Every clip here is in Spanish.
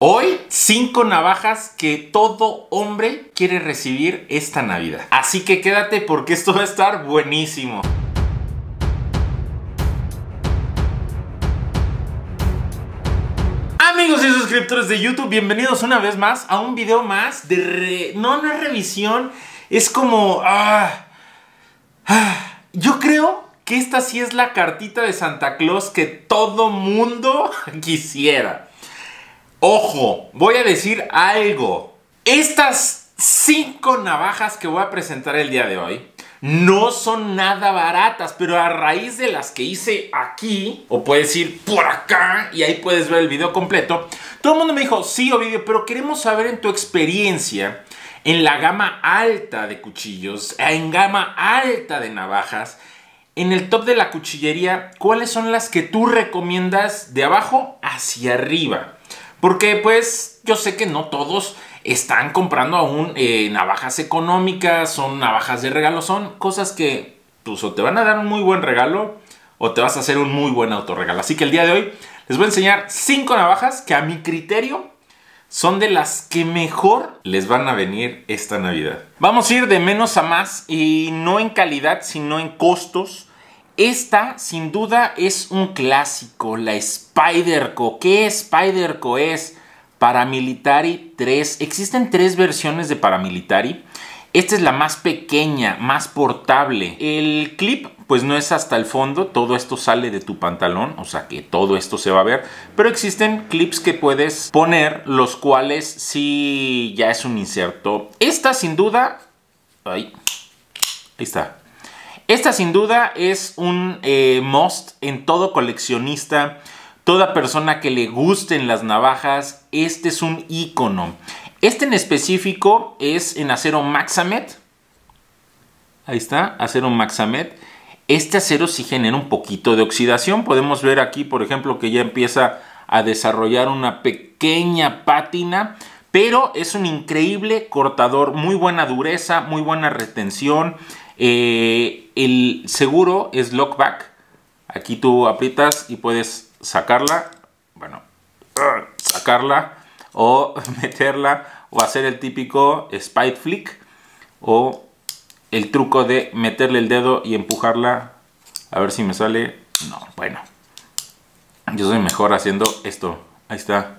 Hoy, cinco navajas que todo hombre quiere recibir esta Navidad. Así que quédate porque esto va a estar buenísimo. Amigos y suscriptores de YouTube, bienvenidos una vez más a un video más de... No, no es revisión, es como... Ah, ah. Yo creo que esta sí es la cartita de Santa Claus que todo mundo quisiera. Ojo, voy a decir algo. Estas cinco navajas que voy a presentar el día de hoy no son nada baratas, pero a raíz de las que hice aquí, o puedes ir por acá y ahí puedes ver el video completo, todo el mundo me dijo, sí, Ovidio, pero queremos saber en tu experiencia en la gama alta de cuchillos, en gama alta de navajas, en el top de la cuchillería, ¿cuáles son las que tú recomiendas de abajo hacia arriba? Porque pues yo sé que no todos están comprando aún eh, navajas económicas, son navajas de regalo, son cosas que pues o te van a dar un muy buen regalo o te vas a hacer un muy buen autorregalo. Así que el día de hoy les voy a enseñar cinco navajas que a mi criterio son de las que mejor les van a venir esta Navidad. Vamos a ir de menos a más y no en calidad, sino en costos. Esta, sin duda, es un clásico, la Spyderco. ¿Qué co es? Paramilitary 3. Existen tres versiones de Paramilitary. Esta es la más pequeña, más portable. El clip pues no es hasta el fondo, todo esto sale de tu pantalón, o sea que todo esto se va a ver, pero existen clips que puedes poner, los cuales sí ya es un inserto. Esta sin duda, ahí está, esta sin duda es un eh, most en todo coleccionista, toda persona que le gusten las navajas, este es un icono. Este en específico es en acero Maxamet. Ahí está, acero Maxamet. Este acero sí genera un poquito de oxidación. Podemos ver aquí, por ejemplo, que ya empieza a desarrollar una pequeña pátina. Pero es un increíble cortador, muy buena dureza, muy buena retención. Eh, el seguro es lockback. Aquí tú aprietas y puedes sacarla, bueno, sacarla o meterla o hacer el típico spike flick o el truco de meterle el dedo y empujarla. A ver si me sale. No, bueno. Yo soy mejor haciendo esto. Ahí está.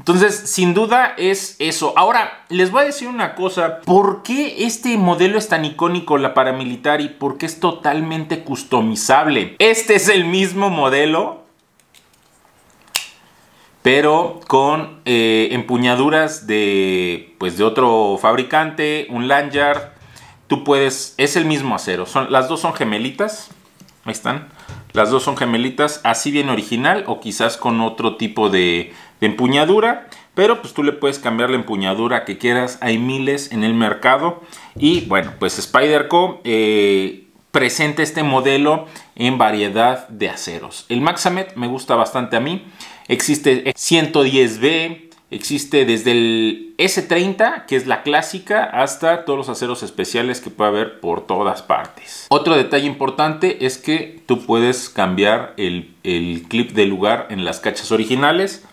Entonces, sin duda es eso. Ahora, les voy a decir una cosa. ¿Por qué este modelo es tan icónico, la paramilitar, y por qué es totalmente customizable? Este es el mismo modelo, pero con eh, empuñaduras de, pues, de otro fabricante, un lanyard. Tú puedes, es el mismo acero. Son, las dos son gemelitas. Ahí están. Las dos son gemelitas, así bien original o quizás con otro tipo de de empuñadura, pero pues tú le puedes cambiar la empuñadura que quieras, hay miles en el mercado y bueno, pues Spyderco eh, presenta este modelo en variedad de aceros. El Maxamet me gusta bastante a mí, existe 110B, existe desde el S30, que es la clásica, hasta todos los aceros especiales que puede haber por todas partes. Otro detalle importante es que tú puedes cambiar el clip de lugar en las cachas originales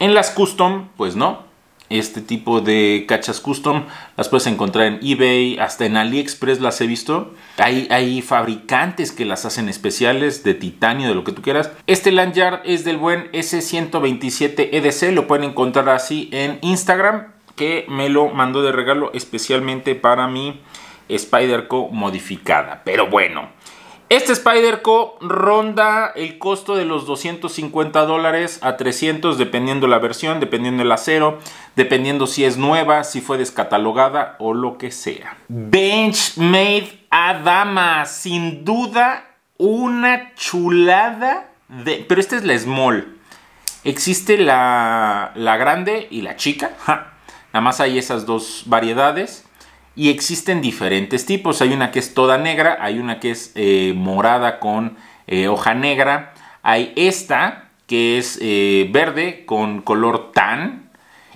en las custom, pues no. Este tipo de cachas custom las puedes encontrar en eBay, hasta en AliExpress las he visto. Hay, fabricantes que las hacen especiales, de titanio, de lo que tú quieras. Este lanyard es del buen S127 EDC, lo pueden encontrar así en Instagram, que me lo mandó de regalo especialmente para mi Spider-Co. modificada. Pero bueno, este Co. ronda el costo de los 250 dólares a 300 dependiendo la versión, dependiendo el acero, dependiendo si es nueva, si fue descatalogada o lo que sea. Benchmade Adama, sin duda una chulada de... Pero esta es la small. Existe la, grande y la chica. Nada más hay esas dos variedades. Y existen diferentes tipos. Hay una que es toda negra, hay una que es eh, morada con eh, hoja negra. Hay esta que es eh, verde con color tan.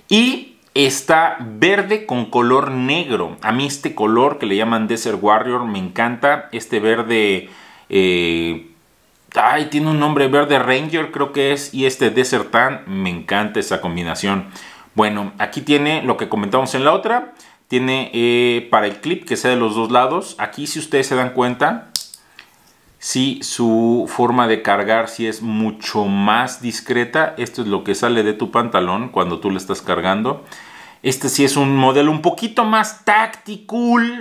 Y está verde con color negro. A mí este color que le llaman Desert Warrior me encanta. Este verde... Ay, tiene un nombre verde Ranger, creo que es. Y este Desert Tan, me encanta esa combinación. Bueno, aquí tiene lo que comentamos en la otra. Tiene eh, para el clip que sea de los dos lados. Aquí si ustedes se dan cuenta, si su forma de cargar si es mucho más discreta. Esto es lo que sale de tu pantalón cuando tú le estás cargando. Este sí es un modelo un poquito más táctico,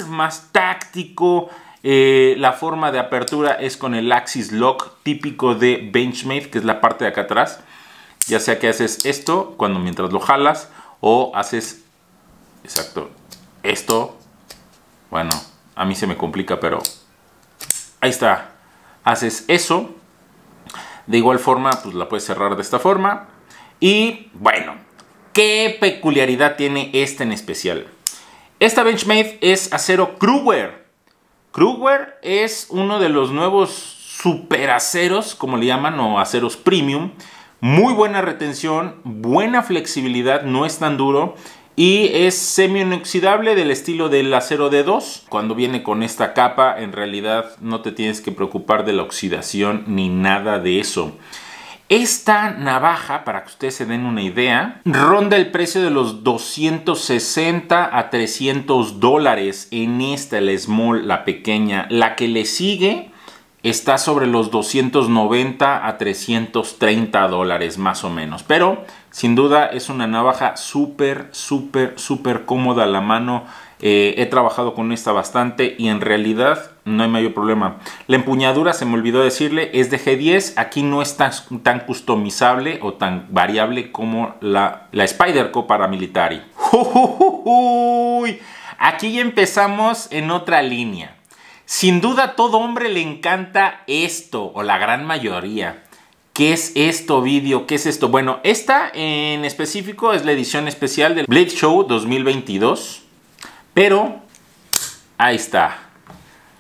más táctico. Eh, la forma de apertura es con el Axis Lock típico de Benchmade, que es la parte de acá atrás. Ya sea que haces esto cuando mientras lo jalas o haces... Exacto, esto, bueno, a mí se me complica, pero ahí está. Haces eso. De igual forma, pues la puedes cerrar de esta forma. Y bueno, ¿qué peculiaridad tiene esta en especial? Esta Benchmade es acero Kruger. Kruger es uno de los nuevos superaceros, como le llaman, o aceros premium. Muy buena retención, buena flexibilidad, no es tan duro y es semi-inoxidable del estilo del acero D2. Cuando viene con esta capa, en realidad no te tienes que preocupar de la oxidación ni nada de eso. Esta navaja, para que ustedes se den una idea, ronda el precio de los 260 a 300 dólares en esta, la small, la pequeña. La que le sigue está sobre los 290 a 330 dólares más o menos. Pero sin duda es una navaja súper, súper, súper cómoda a la mano. Eh, he trabajado con esta bastante y en realidad no hay mayor problema. La empuñadura, se me olvidó decirle, es de G10. Aquí no es tan, customizable o tan variable como la, la Spyderco paramilitary. Aquí empezamos en otra línea. Sin duda todo hombre le encanta esto, o la gran mayoría. ¿Qué es esto, vídeo? ¿Qué es esto? Bueno, esta en específico es la edición especial del Blade Show 2022. Pero, ahí está.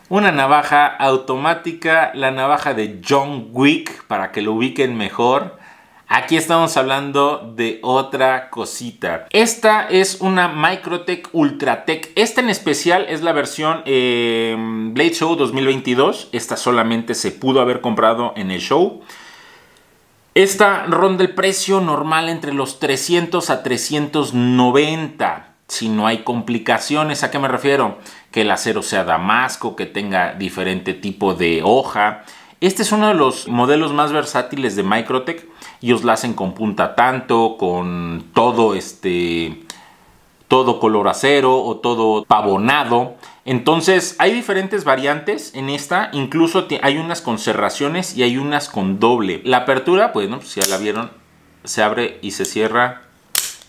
Una navaja automática, la navaja de John Wick, para que lo ubiquen mejor. Aquí estamos hablando de otra cosita. Esta es una Microtech Ultratech. Esta en especial es la versión em, Blade Show 2022. Esta solamente se pudo haber comprado en el show. Esta ronda el precio normal entre los 300 a 390 si no hay complicaciones. ¿A qué me refiero? Que el acero sea damasco, que tenga diferente tipo de hoja, este es uno de los modelos más versátiles de Microtech. os la hacen con punta tanto, con todo este todo color acero o todo pavonado. Entonces hay diferentes variantes en esta, incluso hay unas con cerraciones y hay unas con doble. La apertura, pues, ¿no? si ya la vieron, se abre y se cierra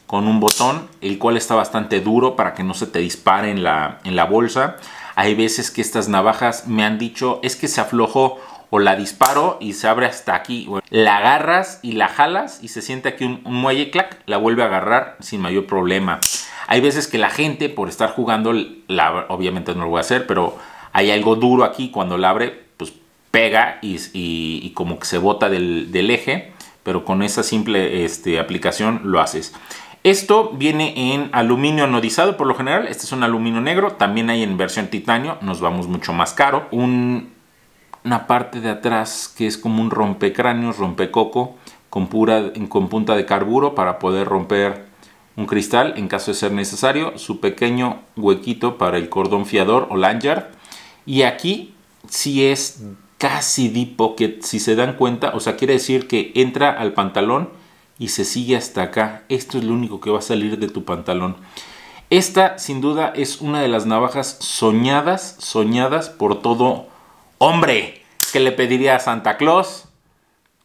con un botón, el cual está bastante duro para que no se te dispare en la, en la bolsa. Hay veces que estas navajas me han dicho, es que se aflojó o la disparo y se abre hasta aquí. la agarras y la jalas y se siente aquí un, muelle, clac, la vuelve a agarrar sin mayor problema. Hay veces que la gente por estar jugando, la, obviamente no lo voy a hacer, pero hay algo duro aquí cuando la abre, pues pega y, como que se bota del, eje, pero con esa simple este, aplicación lo haces. Esto viene en aluminio anodizado por lo general, este es un aluminio negro, también hay en versión titanio, nos vamos mucho más caro. Un una parte de atrás que es como un rompecráneos, rompecoco, con, punta de carburo para poder romper un cristal en caso de ser necesario, su pequeño huequito para el cordón fiador o lanyard. Y aquí si es casi deep pocket, si se dan cuenta, o sea, quiere decir que entra al pantalón y se sigue hasta acá. Esto es lo único que va a salir de tu pantalón. Esta sin duda es una de las navajas soñadas, soñadas por todo hombre, que le pediría a Santa Claus,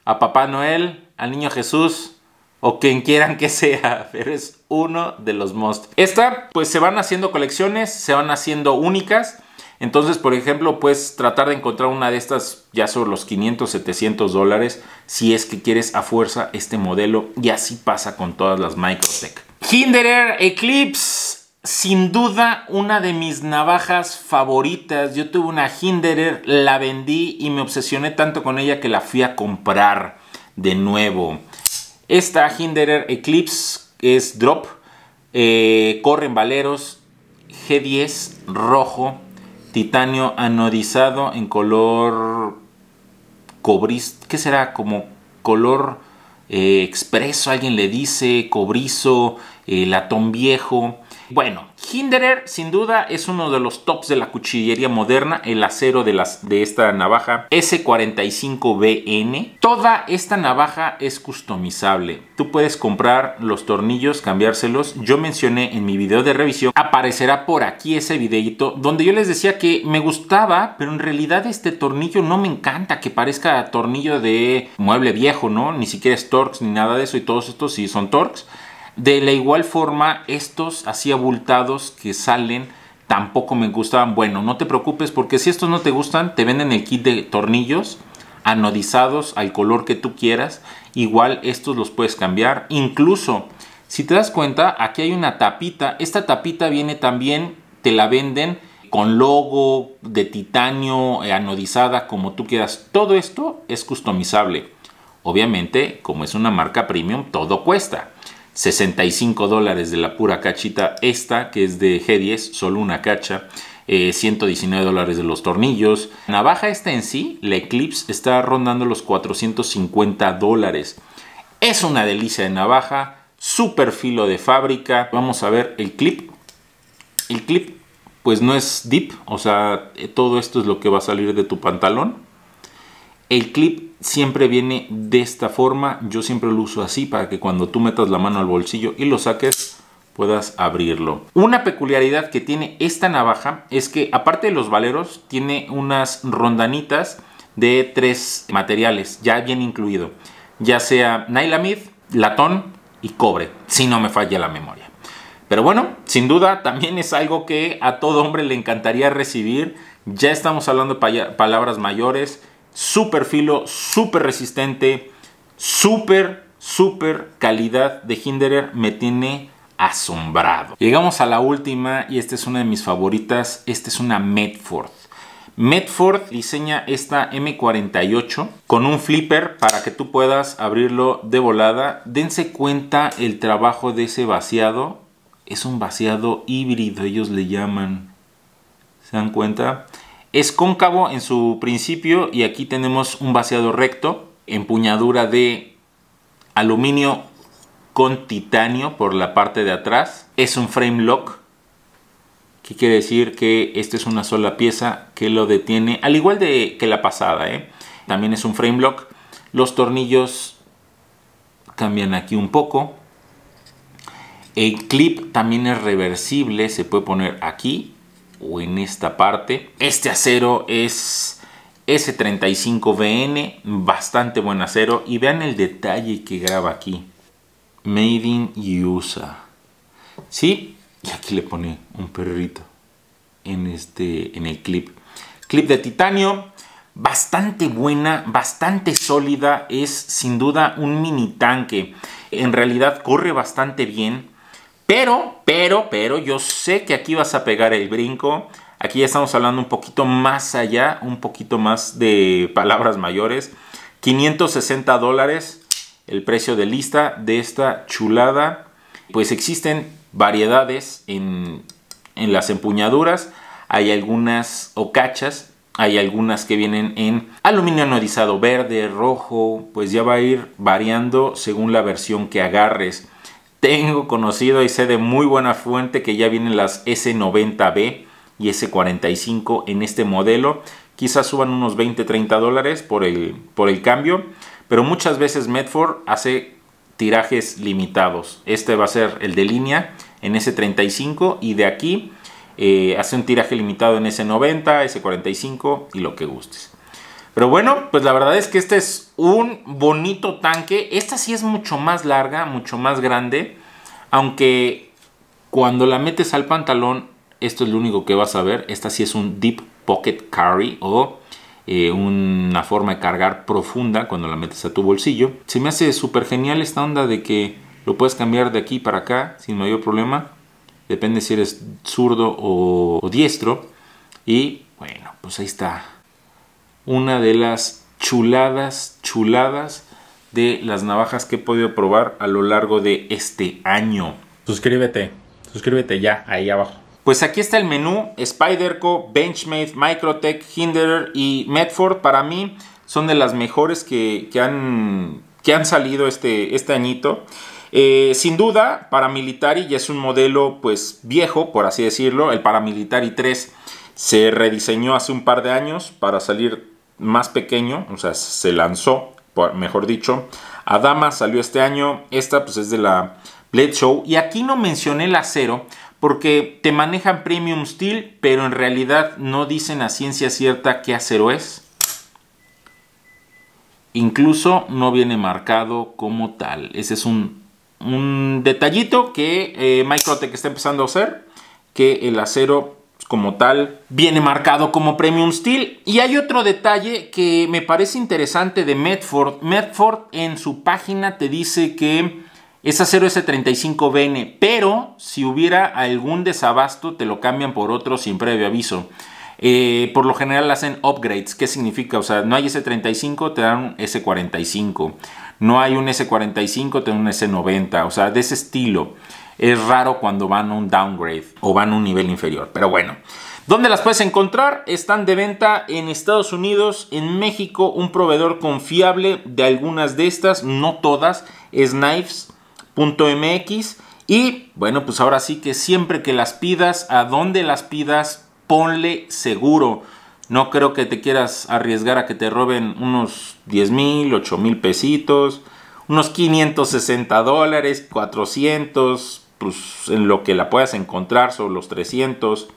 a Papá Noel, al Niño Jesús o quien quieran que sea? Pero es uno de los most. Esta, pues se van haciendo colecciones, se van haciendo únicas. Entonces, por ejemplo, puedes tratar de encontrar una de estas ya sobre los 500, 700 dólares si es que quieres a fuerza este modelo y así pasa con todas las Microtech. Hinderer Eclipse sin duda una de mis navajas favoritas. Yo tuve una Hinderer, la vendí y me obsesioné tanto con ella que la fui a comprar de nuevo. Esta Hinderer Eclipse es drop, eh, corre en valeros, G10 rojo, titanio anodizado en color cobriz, ¿qué será? Como color eh, expreso, alguien le dice cobrizo, eh, latón viejo. Bueno, Hinderer, sin duda, es uno de los tops de la cuchillería moderna, el acero de, las, de esta navaja S45BN. Toda esta navaja es customizable. Tú puedes comprar los tornillos, cambiárselos. Yo mencioné en mi video de revisión, aparecerá por aquí ese videito donde yo les decía que me gustaba, pero en realidad este tornillo no me encanta, que parezca tornillo de mueble viejo, ¿no? Ni siquiera es Torx ni nada de eso y todos estos sí son Torx. De la igual forma, estos así abultados que salen tampoco me gustaban. Bueno, no te preocupes porque si estos no te gustan, te venden el kit de tornillos anodizados al color que tú quieras. Igual estos los puedes cambiar. Incluso, si te das cuenta, aquí hay una tapita. Esta tapita viene también, te la venden con logo de titanio eh, anodizada, como tú quieras. Todo esto es customizable. Obviamente, como es una marca premium, todo cuesta. 65 dólares de la pura cachita esta, que es de G10, solo una cacha. 119 eh, dólares de los tornillos. Navaja esta en sí, la Eclipse, está rondando los 450 dólares. Es una delicia de navaja, super filo de fábrica. Vamos a ver el clip. El clip pues no es deep, o sea, eh, todo esto es lo que va a salir de tu pantalón. El clip siempre viene de esta forma. Yo siempre lo uso así para que cuando tú metas la mano al bolsillo y lo saques puedas abrirlo. Una peculiaridad que tiene esta navaja es que aparte de los valeros tiene unas rondanitas de tres materiales ya bien incluido. Ya sea Nylamid, latón y cobre, si no me falla la memoria. Pero bueno, sin duda también es algo que a todo hombre le encantaría recibir. Ya estamos hablando palabras mayores Super filo, súper resistente, super, súper calidad de Hinderer me tiene asombrado. Llegamos a la última y esta es una de mis favoritas, esta es una Medford. Medford diseña esta M48 con un flipper para que tú puedas abrirlo de volada. Dense cuenta el trabajo de ese vaciado. Es un vaciado híbrido, ellos le llaman. ¿Se dan cuenta? Es cóncavo en su principio y aquí tenemos un vaciado recto, empuñadura de aluminio con titanio por la parte de atrás. Es un frame lock, que quiere decir que esta es una sola pieza que lo detiene, al igual de que la pasada. ¿eh? También es un frame lock. Los tornillos cambian aquí un poco. El clip también es reversible, se puede poner aquí o en esta parte. Este acero es S35BN, bastante buen acero. Y vean el detalle que graba aquí. Made in USA. ¿Sí? Y aquí le pone un perrito en, este, en el clip. Clip de titanio, bastante buena, bastante sólida. Es sin duda un mini tanque. En realidad corre bastante bien pero, pero, pero, yo sé que aquí vas a pegar el brinco. Aquí ya estamos hablando un poquito más allá, un poquito más de palabras mayores. 560 dólares el precio de lista de esta chulada. Pues existen variedades en, en las empuñaduras. Hay algunas ocachas, hay algunas que vienen en aluminio anodizado verde, rojo. Pues ya va a ir variando según la versión que agarres. Tengo conocido y sé de muy buena fuente que ya vienen las S90B y S45 en este modelo. Quizás suban unos 20-30 dólares por el, por el cambio, pero muchas veces Medford hace tirajes limitados. Este va a ser el de línea en S35 y de aquí eh, hace un tiraje limitado en S90, S45 y lo que gustes. Pero bueno, pues la verdad es que este es un bonito tanque. Esta sí es mucho más larga, mucho más grande. Aunque cuando la metes al pantalón, esto es lo único que vas a ver. Esta sí es un deep pocket carry o eh, una forma de cargar profunda cuando la metes a tu bolsillo. Se me hace súper genial esta onda de que lo puedes cambiar de aquí para acá sin mayor problema. Depende si eres zurdo o diestro. Y bueno, pues ahí está una de las chuladas, chuladas de las navajas que he podido probar a lo largo de este año. Suscríbete, suscríbete ya, ahí abajo. Pues aquí está el menú, Spiderco Benchmade, Microtech, Hinderer y Medford para mí son de las mejores que, han, que han, salido este, este añito. Eh, sin duda, Paramilitary ya es un modelo pues viejo, por así decirlo. El Paramilitary 3 se rediseñó hace un par de años para salir más pequeño, o sea, se lanzó, mejor dicho. Adama salió este año, esta pues es de la Blade Show. Y aquí no mencioné el acero porque te manejan Premium Steel, pero en realidad no dicen a ciencia cierta qué acero es. Incluso no viene marcado como tal. Ese es un, detallito que eh, Microtech está empezando a hacer, que el acero como tal viene marcado como Premium Steel. Y hay otro detalle que me parece interesante de Medford. Medford en su página te dice que es acero S35BN, pero si hubiera algún desabasto te lo cambian por otro sin previo aviso. Eh, por lo general hacen upgrades. ¿Qué significa? O sea, no hay S35, te dan un S45. No hay un S45, te dan un S90. O sea, de ese estilo. Es raro cuando van a un downgrade o van a un nivel inferior, pero bueno. ¿Dónde las puedes encontrar? Están de venta en Estados Unidos, en México, un proveedor confiable de algunas de estas, no todas, es knives.mx. Y bueno, pues ahora sí que siempre que las pidas, a dónde las pidas, ponle seguro. No creo que te quieras arriesgar a que te roben unos 10 mil, 8 mil pesitos, unos 560 dólares, 400, pues en lo que la puedas encontrar, son los 300,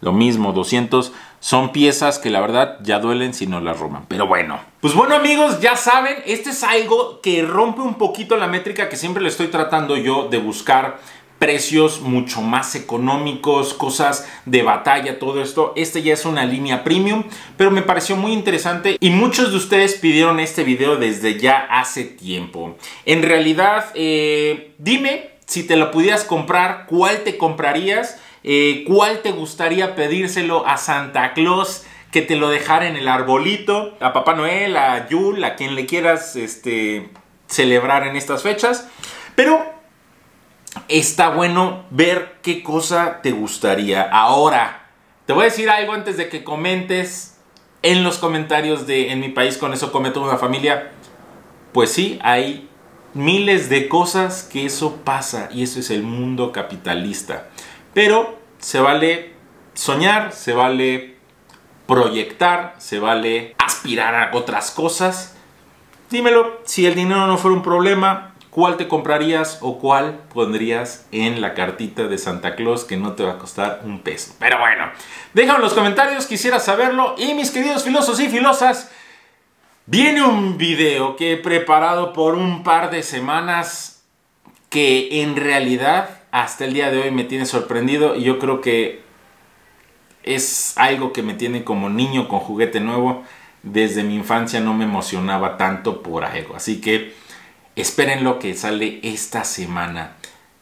lo mismo, 200, son piezas que la verdad ya duelen si no las roman Pero bueno, pues bueno amigos, ya saben, este es algo que rompe un poquito la métrica que siempre le estoy tratando yo de buscar precios mucho más económicos, cosas de batalla, todo esto. Este ya es una línea premium, pero me pareció muy interesante y muchos de ustedes pidieron este video desde ya hace tiempo. En realidad, eh, dime si te lo pudieras comprar, ¿cuál te comprarías? Eh, ¿Cuál te gustaría pedírselo a Santa Claus? Que te lo dejara en el arbolito, a Papá Noel, a Yul, a quien le quieras este, celebrar en estas fechas. Pero está bueno ver qué cosa te gustaría. Ahora, te voy a decir algo antes de que comentes en los comentarios de En mi país con eso toda una familia. Pues sí, hay miles de cosas que eso pasa y eso es el mundo capitalista. Pero se vale soñar, se vale proyectar, se vale aspirar a otras cosas. Dímelo, si el dinero no fuera un problema, ¿cuál te comprarías o cuál pondrías en la cartita de Santa Claus que no te va a costar un peso? Pero bueno, déjame en los comentarios, quisiera saberlo. Y mis queridos filosos y filosas, Viene un video que he preparado por un par de semanas que en realidad hasta el día de hoy me tiene sorprendido y yo creo que es algo que me tiene como niño con juguete nuevo. Desde mi infancia no me emocionaba tanto por algo, así que esperen lo que sale esta semana.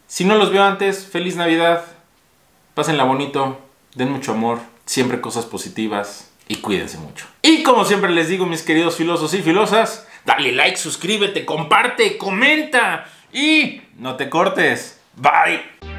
Si no los veo antes, feliz Navidad, pásenla bonito, den mucho amor, siempre cosas positivas y cuídense mucho. Y como siempre les digo, mis queridos filosos y filosas, dale like, suscríbete, comparte, comenta y no te cortes. Bye.